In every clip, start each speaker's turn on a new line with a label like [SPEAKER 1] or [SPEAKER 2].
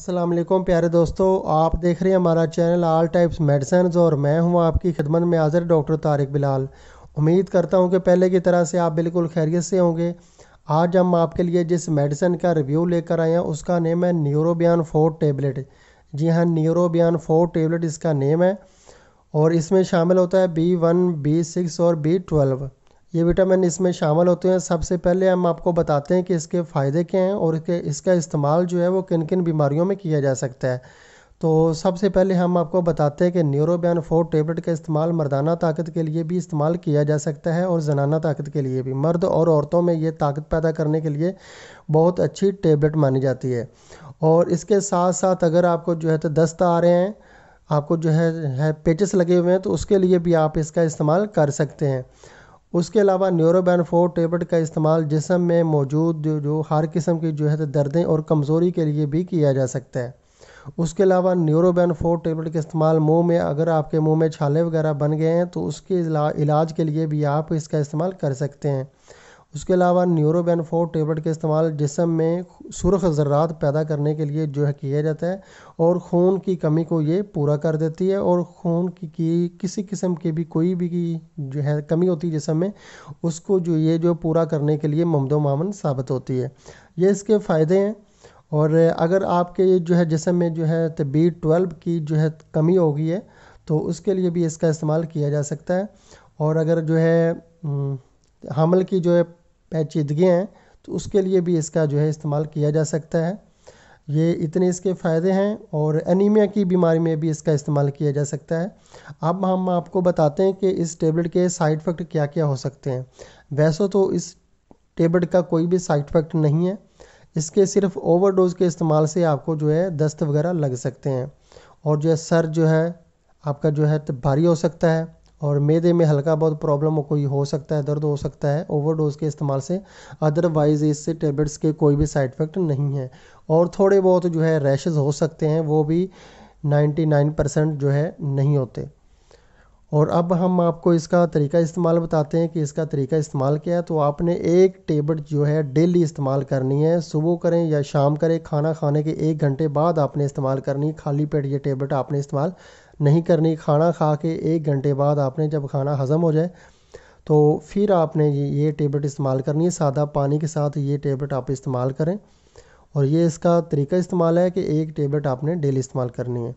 [SPEAKER 1] असलम प्यारे दोस्तों आप देख रहे हैं हमारा चैनल आल टाइप्स मेडिसन और मैं हूं आपकी खिदमत में हाजिर डॉक्टर तारिक बिलाल उम्मीद करता हूं कि पहले की तरह से आप बिल्कुल खैरियत से होंगे आज हम आपके लिए जिस मेडिसन का रिव्यू लेकर आए हैं उसका नेम है न्यूरोबियन फोर टेबलेट जी हाँ न्यूरोबियन फोर टेबलेट इसका नेम है और इसमें शामिल होता है बी वन बी सिक्स और बी ट्वेल्व ये विटामिन इसमें शामिल होते हैं सबसे पहले हम आपको बताते हैं कि इसके फ़ायदे क्या हैं और इसके इसका इस्तेमाल जो है वो किन किन बीमारियों में किया जा सकता है तो सबसे पहले हम आपको बताते हैं कि न्यूरोबैन फोर टेबलेट का इस्तेमाल मर्दाना ताकत के लिए भी इस्तेमाल किया जा सकता है और जनाना ताकत के लिए भी मर्द और औरतों में ये ताकत पैदा करने के लिए बहुत अच्छी टेबलेट मानी जाती है और इसके साथ साथ अगर आपको जो है तो दस्त आ रहे हैं आपको जो है, है पेचस लगे हुए हैं तो उसके लिए भी आप इसका इस्तेमाल कर सकते हैं उसके अलावा न्यूरोबैन फोर टेबलेट का इस्तेमाल जिसम में मौजूद जो जो हर किस्म की जो है तो दर्दें और कमज़ोरी के लिए भी किया जा सकता है उसके अलावा न्यूरोबैन फोर टेबलेट का इस्तेमाल मुंह में अगर आपके मुंह में छाले वगैरह बन गए हैं तो उसके इलाज के लिए भी आप इसका इस्तेमाल कर सकते हैं उसके अलावा न्यूरोबेन फोर टेबलेट के इस्तेमाल जिसम में सुरख ज़रात पैदा करने के लिए जो है किया जाता है और खून की कमी को ये पूरा कर देती है और खून की, की किसी किस्म की भी कोई भी की जो है कमी होती है जिसम में उसको जो ये जो पूरा करने के लिए ममदो मामन साबित होती है ये इसके फ़ायदे हैं और अगर आपके जो है जिसम में जो है तो बी ट्वेल्व की जो है कमी हो गई है तो उसके लिए भी इसका इस्तेमाल किया जा सकता है और अगर जो है हम्म, हमल की जो है पेचीदगियाँ हैं तो उसके लिए भी इसका जो है इस्तेमाल किया जा सकता है ये इतने इसके फ़ायदे हैं और एनीमिया की बीमारी में भी इसका इस्तेमाल किया जा सकता है अब हम आपको बताते हैं कि इस टेबलेट के साइड इफ़ेक्ट क्या क्या हो सकते हैं वैसे तो इस टेबलेट का कोई भी साइड इफ़ेक्ट नहीं है इसके सिर्फ ओवरडोज के इस्तेमाल से आपको जो है दस्त वगैरह लग सकते हैं और जो है सर जो है आपका जो है तो भारी हो सकता है और मैदे में हल्का बहुत प्रॉब्लम कोई हो सकता है दर्द हो सकता है ओवरडोज के इस्तेमाल से अदरवाइज़ इससे टेबलेट्स के कोई भी साइड इफ़ेक्ट नहीं है और थोड़े बहुत जो है रैशेज़ हो सकते हैं वो भी 99 परसेंट जो है नहीं होते और अब हम आपको इसका तरीका इस्तेमाल बताते हैं कि इसका तरीका इस्तेमाल क्या है तो आपने एक टेबल जो है डेली इस्तेमाल करनी है सुबह करें या शाम करें खाना खाने के एक घंटे बाद आपने इस्तेमाल करनी खाली पेट ये टेबलेट आपने इस्तेमाल नहीं करनी खाना खा के एक घंटे बाद आपने जब खाना हज़म हो जाए तो फिर आपने ये टेबलेट इस्तेमाल करनी है सादा पानी के साथ ये टेबलेट आप इस्तेमाल करें और ये इसका तरीका इस्तेमाल है कि एक टेबलेट आपने डेली इस्तेमाल करनी है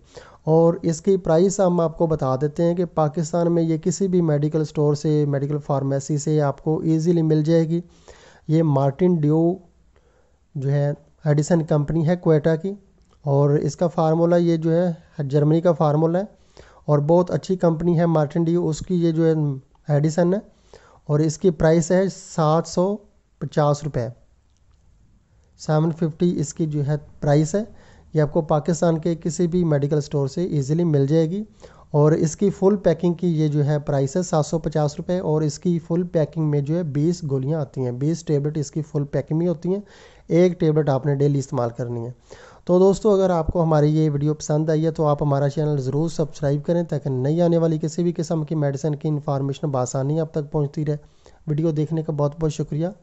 [SPEAKER 1] और इसकी प्राइस हम आपको बता देते हैं कि पाकिस्तान में ये किसी भी मेडिकल स्टोर से मेडिकल फार्मेसी से आपको ईजीली मिल जाएगी ये मार्टिन ड्यू जो है एडिसन कंपनी है कोयटा की और इसका फार्मूला ये जो है जर्मनी का फार्मूला है और बहुत अच्छी कंपनी है मार्टिन ड्यू उसकी ये जो है एडिसन है और इसकी प्राइस है सात सौ पचास रुपये सेवन फिफ्टी इसकी जो है प्राइस है ये आपको पाकिस्तान के किसी भी मेडिकल स्टोर से इजीली मिल जाएगी और इसकी फुल पैकिंग की ये जो है प्राइस है सात सौ पचास रुपये और इसकी फुल पैकिंग में जो है बीस गोलियाँ आती हैं बीस टेबलेट इसकी फुल पैकिंग में होती हैं एक टेबलेट आपने डेली इस्तेमाल करनी है तो दोस्तों अगर आपको हमारी ये वीडियो पसंद आई है तो आप हमारा चैनल ज़रूर सब्सक्राइब करें ताकि नई आने वाली किसी भी किस्म की मेडिसिन की इन्फॉर्मेशन बासानी आप तक पहुँचती रहे वीडियो देखने का बहुत बहुत शुक्रिया